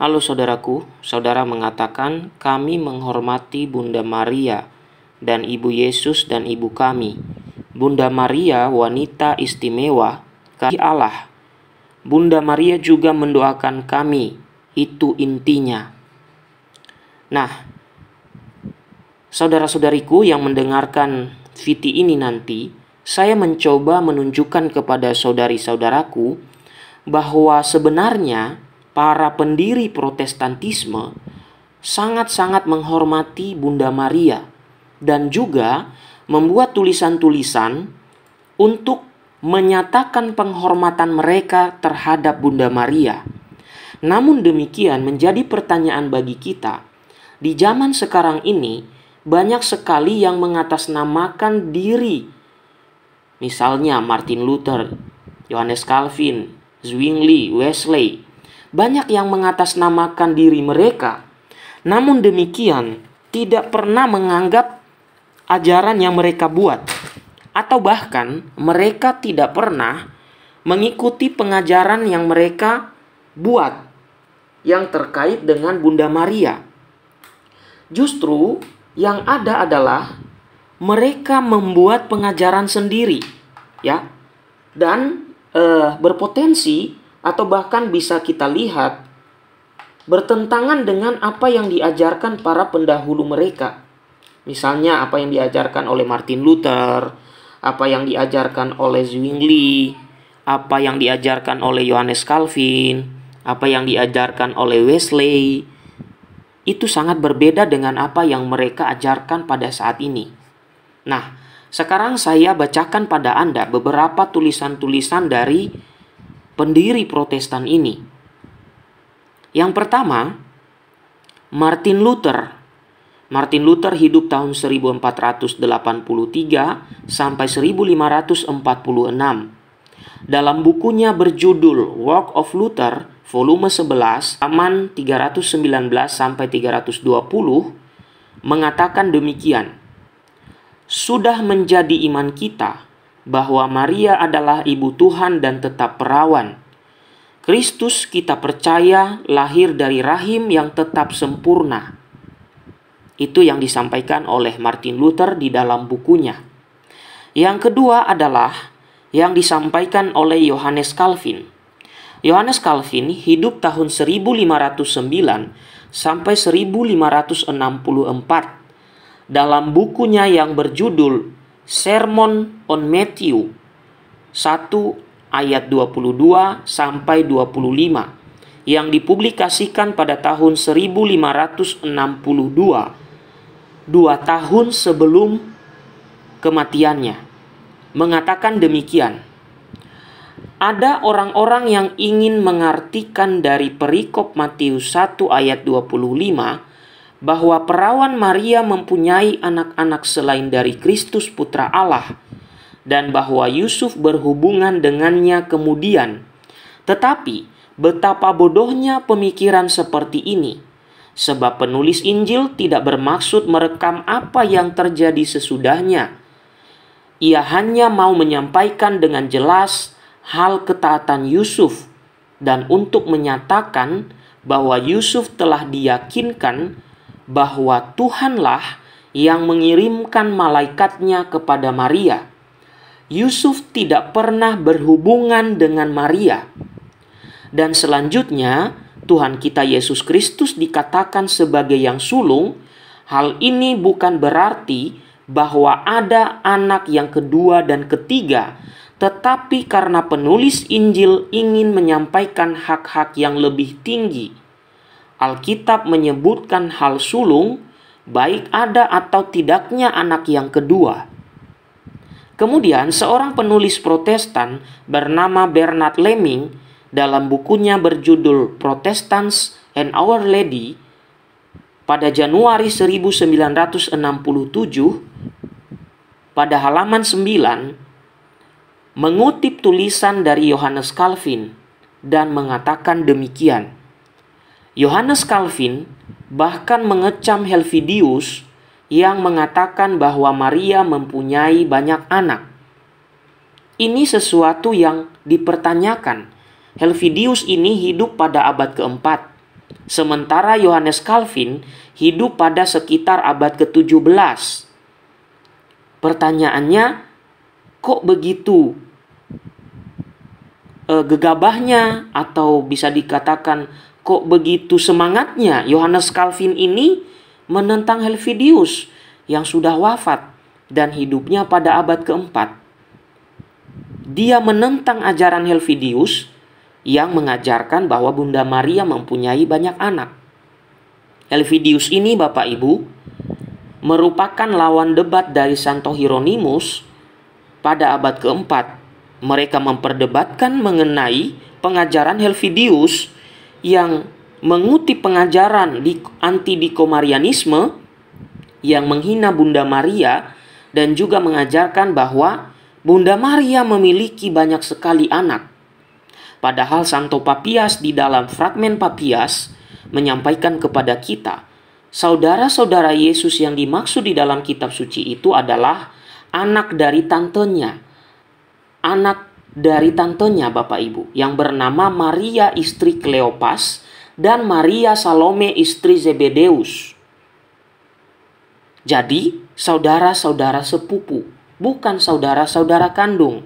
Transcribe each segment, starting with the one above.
Halo saudaraku, saudara mengatakan kami menghormati Bunda Maria dan Ibu Yesus dan Ibu kami. Bunda Maria wanita istimewa, kasih Allah. Bunda Maria juga mendoakan kami, itu intinya. Nah, saudara-saudariku yang mendengarkan VT ini nanti, saya mencoba menunjukkan kepada saudari-saudaraku bahwa sebenarnya para pendiri Protestantisme sangat-sangat menghormati Bunda Maria dan juga membuat tulisan-tulisan untuk menyatakan penghormatan mereka terhadap Bunda Maria. Namun demikian, menjadi pertanyaan bagi kita di zaman sekarang ini, banyak sekali yang mengatasnamakan diri, misalnya Martin Luther, Johannes Calvin, Zwingli, Wesley, banyak yang mengatasnamakan diri mereka. Namun demikian, tidak pernah menganggap ajaran yang mereka buat, atau bahkan mereka tidak pernah mengikuti pengajaran yang mereka buat yang terkait dengan Bunda Maria. Justru yang ada adalah mereka membuat pengajaran sendiri, ya, dan e, berpotensi atau bahkan bisa kita lihat bertentangan dengan apa yang diajarkan para pendahulu mereka. Misalnya apa yang diajarkan oleh Martin Luther, apa yang diajarkan oleh Zwingli, apa yang diajarkan oleh Johannes Calvin, apa yang diajarkan oleh Wesley, itu sangat berbeda dengan apa yang mereka ajarkan pada saat ini. Nah, sekarang saya bacakan pada Anda beberapa tulisan-tulisan dari pendiri Protestan ini. Yang pertama, Martin Luther. Martin Luther hidup tahun 1483 sampai 1546. Dalam bukunya berjudul Work of Luther, volume 11, aman 319 sampai 320, mengatakan demikian. Sudah menjadi iman kita bahwa Maria adalah ibu Tuhan dan tetap perawan. Kristus kita percaya lahir dari rahim yang tetap sempurna. Itu yang disampaikan oleh Martin Luther di dalam bukunya. Yang kedua adalah yang disampaikan oleh Yohanes Calvin. Yohanes Calvin hidup tahun 1509 sampai 1564. Dalam bukunya yang berjudul Sermon on Matthew 1 ayat 22 sampai 25 yang dipublikasikan pada tahun 1562 dua tahun sebelum kematiannya mengatakan demikian ada orang-orang yang ingin mengartikan dari perikop Matius 1 ayat 25 bahwa perawan Maria mempunyai anak-anak selain dari Kristus Putra Allah, dan bahwa Yusuf berhubungan dengannya kemudian. Tetapi betapa bodohnya pemikiran seperti ini, sebab penulis Injil tidak bermaksud merekam apa yang terjadi sesudahnya. Ia hanya mau menyampaikan dengan jelas hal ketaatan Yusuf dan untuk menyatakan bahwa Yusuf telah diyakinkan bahwa Tuhanlah yang mengirimkan malaikatnya kepada Maria. Yusuf tidak pernah berhubungan dengan Maria. Dan selanjutnya, Tuhan kita Yesus Kristus dikatakan sebagai yang sulung. Hal ini bukan berarti bahwa ada anak yang kedua dan ketiga, tetapi karena penulis Injil ingin menyampaikan hak-hak yang lebih tinggi Alkitab menyebutkan hal sulung, baik ada atau tidaknya anak yang kedua. Kemudian, seorang penulis Protestan bernama Bernard Leming dalam bukunya berjudul Protestants and Our Lady pada Januari 1967 pada halaman 9 mengutip tulisan dari Johannes Calvin dan mengatakan demikian. Yohanes Calvin bahkan mengecam Helvidius yang mengatakan bahwa Maria mempunyai banyak anak. Ini sesuatu yang dipertanyakan. Helvidius ini hidup pada abad keempat, sementara Yohanes Calvin hidup pada sekitar abad ke-17. Pertanyaannya, kok begitu e, gegabahnya atau bisa dikatakan kok begitu semangatnya Yohanes Calvin ini menentang Helvidius yang sudah wafat dan hidupnya pada abad keempat. Dia menentang ajaran Helvidius yang mengajarkan bahwa Bunda Maria mempunyai banyak anak. Helvidius ini Bapak Ibu merupakan lawan debat dari Santo Hieronymus pada abad keempat. Mereka memperdebatkan mengenai pengajaran Helvidius yang mengutip pengajaran di anti dikomarianisme yang menghina Bunda Maria dan juga mengajarkan bahwa Bunda Maria memiliki banyak sekali anak. Padahal Santo Papias di dalam fragmen Papias menyampaikan kepada kita, saudara-saudara Yesus yang dimaksud di dalam kitab suci itu adalah anak dari tantenya, anak dari tantenya Bapak Ibu yang bernama Maria istri Kleopas dan Maria Salome istri Zebedeus. Jadi, saudara-saudara sepupu, bukan saudara-saudara kandung.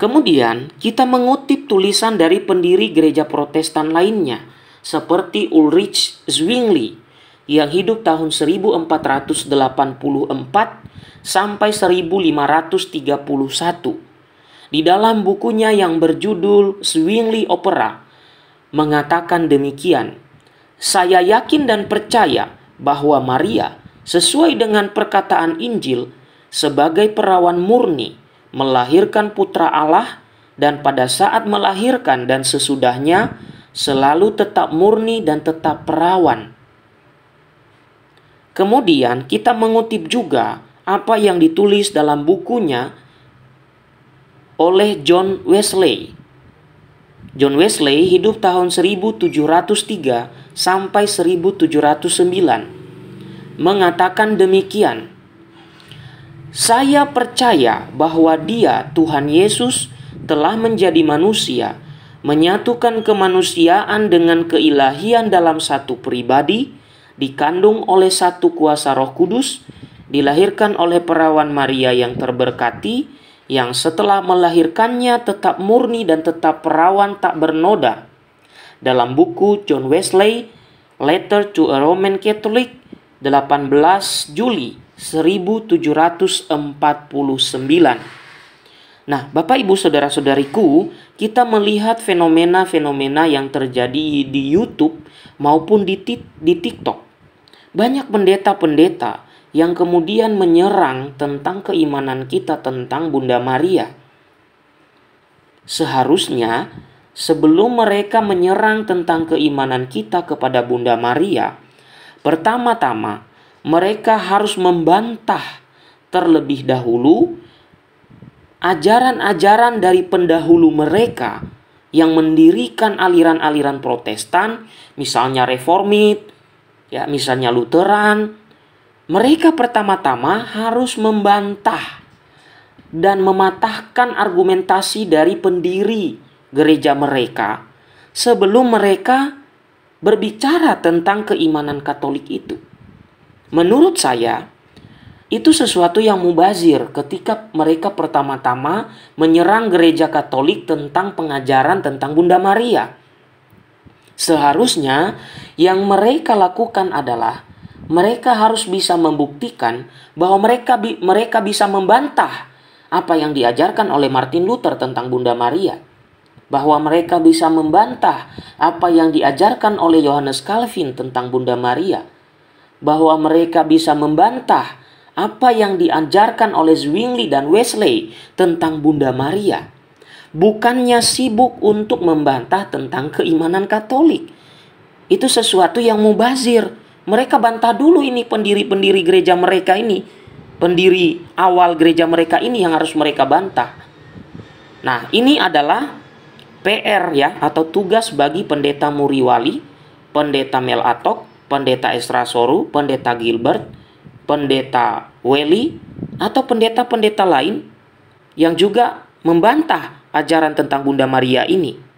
Kemudian, kita mengutip tulisan dari pendiri gereja protestan lainnya, seperti Ulrich Zwingli, yang hidup tahun 1484 sampai 1531 di dalam bukunya yang berjudul Swingli Opera mengatakan demikian. Saya yakin dan percaya bahwa Maria sesuai dengan perkataan Injil sebagai perawan murni melahirkan putra Allah dan pada saat melahirkan dan sesudahnya selalu tetap murni dan tetap perawan. Kemudian kita mengutip juga apa yang ditulis dalam bukunya oleh John Wesley. John Wesley hidup tahun 1703 sampai 1709. Mengatakan demikian, "Saya percaya bahwa Dia, Tuhan Yesus, telah menjadi manusia, menyatukan kemanusiaan dengan keilahian dalam satu pribadi, dikandung oleh satu kuasa Roh Kudus, dilahirkan oleh perawan Maria yang terberkati." yang setelah melahirkannya tetap murni dan tetap perawan tak bernoda. Dalam buku John Wesley, Letter to a Roman Catholic, 18 Juli 1749. Nah, Bapak Ibu Saudara-saudariku, kita melihat fenomena-fenomena yang terjadi di YouTube maupun di, di TikTok. Banyak pendeta-pendeta yang kemudian menyerang tentang keimanan kita tentang Bunda Maria. Seharusnya, sebelum mereka menyerang tentang keimanan kita kepada Bunda Maria, pertama-tama mereka harus membantah terlebih dahulu ajaran-ajaran dari pendahulu mereka yang mendirikan aliran-aliran Protestan, misalnya Reformit, ya misalnya Lutheran, mereka pertama-tama harus membantah dan mematahkan argumentasi dari pendiri gereja mereka sebelum mereka berbicara tentang keimanan Katolik itu. Menurut saya, itu sesuatu yang mubazir ketika mereka pertama-tama menyerang gereja Katolik tentang pengajaran tentang Bunda Maria. Seharusnya yang mereka lakukan adalah mereka harus bisa membuktikan bahwa mereka mereka bisa membantah apa yang diajarkan oleh Martin Luther tentang Bunda Maria bahwa mereka bisa membantah apa yang diajarkan oleh Johannes Calvin tentang Bunda Maria bahwa mereka bisa membantah apa yang diajarkan oleh Zwingli dan Wesley tentang Bunda Maria. Bukannya sibuk untuk membantah tentang keimanan Katolik. Itu sesuatu yang mubazir, mereka bantah dulu ini pendiri-pendiri gereja mereka ini. Pendiri awal gereja mereka ini yang harus mereka bantah. Nah, ini adalah PR ya atau tugas bagi pendeta Muriwali, pendeta Mel Atok, pendeta Esra Soru, pendeta Gilbert, pendeta Weli atau pendeta-pendeta lain yang juga membantah ajaran tentang Bunda Maria ini.